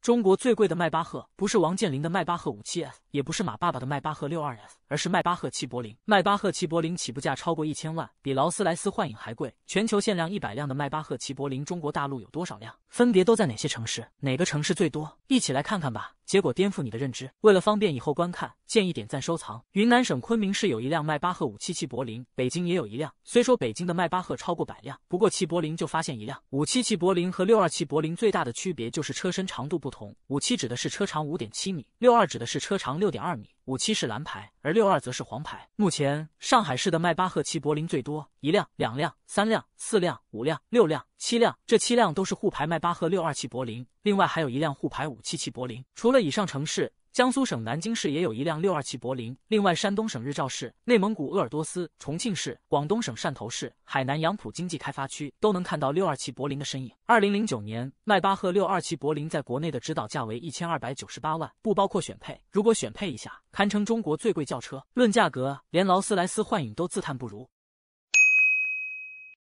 中国最贵的迈巴赫不是王健林的迈巴赫 57S，也不是马爸爸的迈巴赫 62S，而是迈巴赫7柏林。迈巴赫7柏林起步价超过一千万，比劳斯莱斯幻影还贵。全球限量一百辆的迈巴赫7柏林，中国大陆有多少辆？分别都在哪些城市？哪个城市最多？一起来看看吧，结果颠覆你的认知。为了方便以后观看，建议点赞收藏。云南省昆明市有一辆迈巴赫五七七柏林，北京也有一辆。虽说北京的迈巴赫超过百辆，不过七柏林就发现一辆。五七七柏林和六二七柏林最大的区别就是车身长度不同，五七指的是车长五点七米，六二指的是车长六点二米。五七是蓝牌，而六二则是黄牌。目前上海市的迈巴赫七柏林最多一辆、两辆、三辆、四辆、五辆、六辆、七辆，这七辆都是沪牌迈巴赫六二七柏林，另外还有一辆沪牌五七七柏林。除了以上城市。江苏省南京市也有一辆六二七柏林，另外山东省日照市、内蒙古鄂尔多斯、重庆市、广东省汕头市、海南杨浦经济开发区都能看到六二七柏林的身影。二零零九年，迈巴赫六二七柏林在国内的指导价为一千二百九十八万，不包括选配。如果选配一下，堪称中国最贵轿车。论价格，连劳斯莱斯幻影都自叹不如。